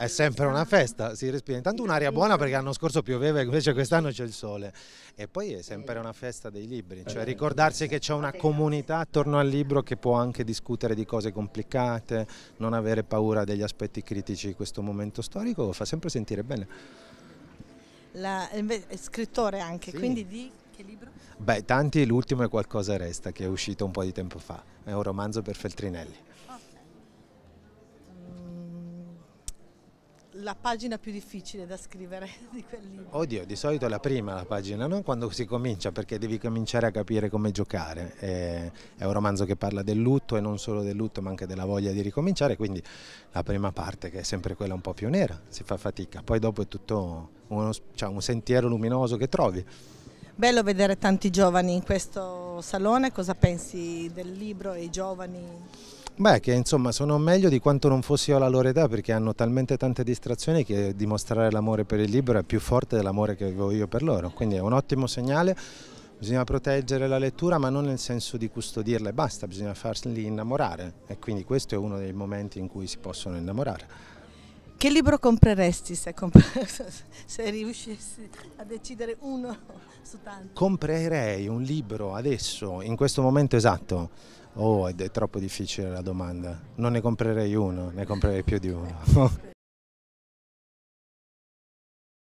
È sempre una festa, si respira intanto un'aria buona perché l'anno scorso pioveva e invece quest'anno c'è il sole e poi è sempre una festa dei libri, cioè eh, ricordarsi che c'è una comunità attorno al libro che può anche discutere di cose complicate, non avere paura degli aspetti critici di questo momento storico fa sempre sentire bene. La, è scrittore anche, sì. quindi di che libro? Beh, tanti, l'ultimo è Qualcosa Resta che è uscito un po' di tempo fa, è un romanzo per Feltrinelli. Oh. la pagina più difficile da scrivere di quel libro? Oddio, di solito è la prima la pagina, non quando si comincia perché devi cominciare a capire come giocare. È un romanzo che parla del lutto e non solo del lutto ma anche della voglia di ricominciare, quindi la prima parte che è sempre quella un po' più nera, si fa fatica, poi dopo è tutto uno, cioè un sentiero luminoso che trovi. Bello vedere tanti giovani in questo salone, cosa pensi del libro e i giovani? Beh, che insomma sono meglio di quanto non fossi io alla loro età perché hanno talmente tante distrazioni che dimostrare l'amore per il libro è più forte dell'amore che avevo io per loro, quindi è un ottimo segnale. Bisogna proteggere la lettura ma non nel senso di custodirla e basta, bisogna farli innamorare e quindi questo è uno dei momenti in cui si possono innamorare. Che libro compreresti se, comp se, riuscissi a decidere uno su tanti? Comprerei un libro adesso, in questo momento esatto, Oh, è troppo difficile la domanda. Non ne comprerei uno, ne comprerei più di uno.